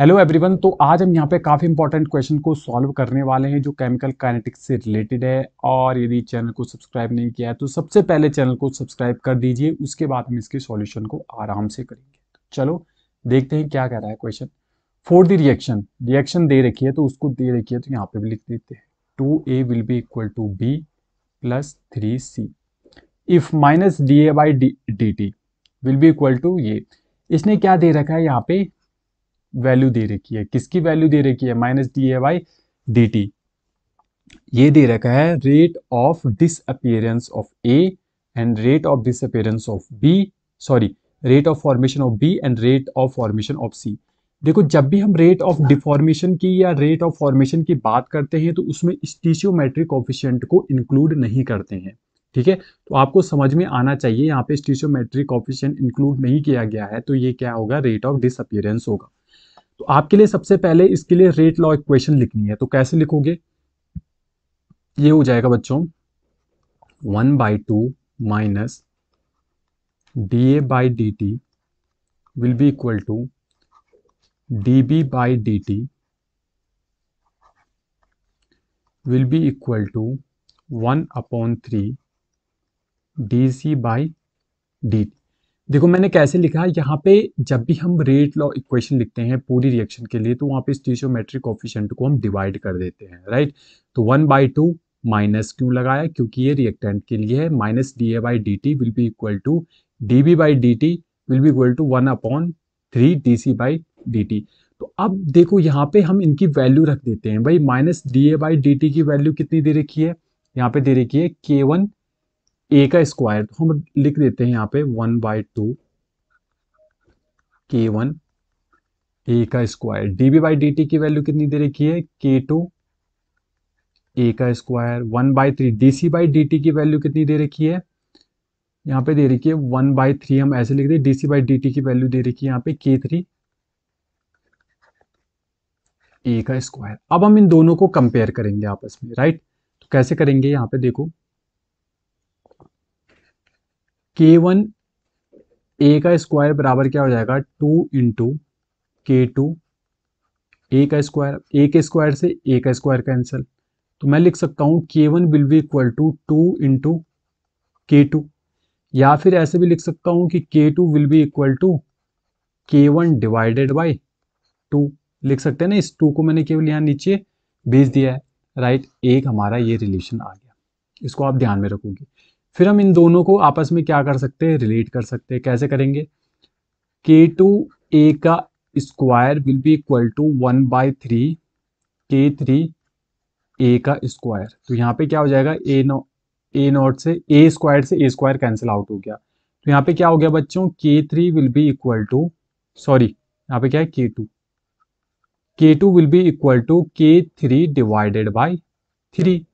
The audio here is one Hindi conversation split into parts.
हेलो एवरीवन तो आज हम यहाँ पे काफ़ी इंपॉर्टेंट क्वेश्चन को सॉल्व करने वाले हैं जो केमिकल काइनेटिक्स से रिलेटेड है और यदि चैनल को सब्सक्राइब नहीं किया है तो सबसे पहले चैनल को सब्सक्राइब कर दीजिए उसके बाद हम इसके सॉल्यूशन को आराम से करेंगे चलो देखते हैं क्या कह रहा है question four the reaction reaction दे रखी है तो उसको दे रखी है तो यहाँ पे भी लिख देते हैं two A will be equal to B plus three C if minus D A by D T will be equal to ये इसने क्या दे रखा है यहाँ पे वैल्यू दे रखी है किसकी वैल्यू दे रखी है minus D A Y D T ये दे रखा है rate of disappearance of A and rate of disappearance of B sorry rate of formation of B and rate of formation of C देखो जब भी हम रेट ऑफ डिफॉर्मेशन की या रेट ऑफ फॉर्मेशन की बात करते हैं तो उसमें स्टीशियोमेट्रिक ऑफिशियंट को इंक्लूड नहीं करते हैं ठीक है तो आपको समझ में आना चाहिए यहाँ पे स्टीशियोमेट्रिक ऑफिशियंट इंक्लूड नहीं किया गया है तो ये क्या होगा रेट ऑफ डिसअपियरेंस होगा तो आपके लिए सबसे पहले इसके लिए रेट लॉ इक्वेशन लिखनी है तो कैसे लिखोगे ये हो जाएगा बच्चों one by two minus D A by D T will be equal to D B by D T will be equal to one upon three D C by D देखो मैंने कैसे लिखा है यहाँ पे जब भी हम रेट लॉ इक्वेशन लिखते हैं पूरी रिएक्शन के लिए तो वहाँ पे स्टीशोमेट्रिक ऑफिशेंट को हम डिवाइड कर देते हैं राइट तो वन बाई टू माइनस क्यों लगाया क्योंकि ये रिएक्टेंट के लिए है minus D A by D T will be equal to D B by D T will be equal to one upon three D C by D t तो अब देखो यहाँ पे हम इनकी वैल्यू रख देते हैं भाई minus D A by D t की वैल्यू कितनी दे रखी है यहाँ पे दे रखी है के वन ए का स्क्वायर तो हम लिख देते हैं यहाँ पे one by two k one A का square d B by D t की वैल्यू कितनी दे रखी है के टू ए का square one by three D C by D t की वैल्यू कितनी दे रखी है यहाँ पे दे रखी है वन बाई थ्री हम ऐसे लिख दे d C by D t की वैल्यू दे रखी है यहाँ पे के थ्री ए का स्क्वायर अब हम इन दोनों को कंपेयर करेंगे आपस में राइट तो कैसे करेंगे यहाँ पे देखो के वन ए का स्क्वायर बराबर क्या हो जाएगा two into k two A का स्क्वायर ए के स्क्वायर से ए का स्क्वायर कैंसिल तो मैं लिख सकता हूँ k one will be equal to two into k two या फिर ऐसे भी लिख सकता हूँ कि k two will be equal to k one divided by two लिख सकते हैं ना इस टू को मैंने केवल यहाँ नीचे भेज दिया है राइट एक हमारा ये रिलेशन आ गया इसको आप ध्यान में रखोगे फिर हम इन दोनों को आपस में क्या कर सकते हैं रिलेट कर सकते हैं कैसे करेंगे के टू ए का square will be equal to one by three k three A का स्क्वायर तो यहाँ पे क्या हो जाएगा ए नो ए नॉट से ए स्क्वायर से ए स्क्वायर कैंसिल आउट हो गया तो यहाँ पे क्या हो गया बच्चों k three will be equal to sorry यहाँ पे क्या है k two k two will be equal to k three divided by three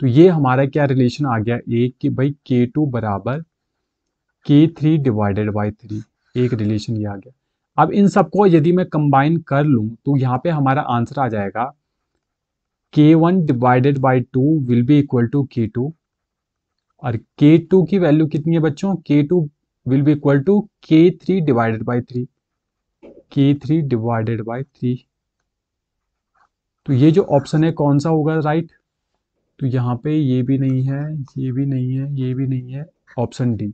तो ये हमारा क्या रिलेशन आ गया एक कि भाई के टू बराबर k three divided by three एक रिलेशन ये आ गया अब इन सबको यदि मैं कंबाइन कर लूँ तो यहाँ पे हमारा आंसर आ जाएगा k one divided by two will be equal to k two और के टू की वैल्यू कितनी है बच्चों k two will be equal to k three divided by three k three divided by three तो ये जो ऑप्शन है कौन सा होगा राइट right? तो यहाँ पे ये भी नहीं है ये भी नहीं है ये भी नहीं है option D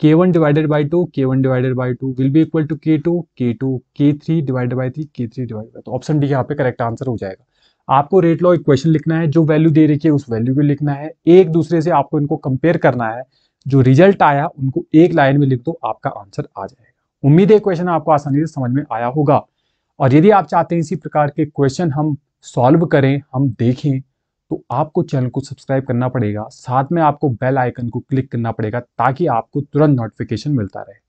k one divided by two k one divided by two will be equal to k two k two k three divided by three k three divide by option D यहाँ पे करेक्ट आंसर हो जाएगा आपको रेट लॉ इक्वेशन लिखना है जो वैल्यू दे रखी है उस वैल्यू को लिखना है एक दूसरे से आपको इनको कंपेयर करना है जो रिजल्ट आया उनको एक लाइन में लिख दो आपका आंसर आ जाएगा उम्मीद है क्वेश्चन आपको आसानी से समझ में आया होगा और यदि आप चाहते हैं इसी प्रकार के क्वेश्चन हम सॉल्व करें हम देखें तो आपको चैनल को सब्सक्राइब करना पड़ेगा साथ में आपको बेल आइकन को क्लिक करना पड़ेगा ताकि आपको तुरंत नोटिफिकेशन मिलता रहे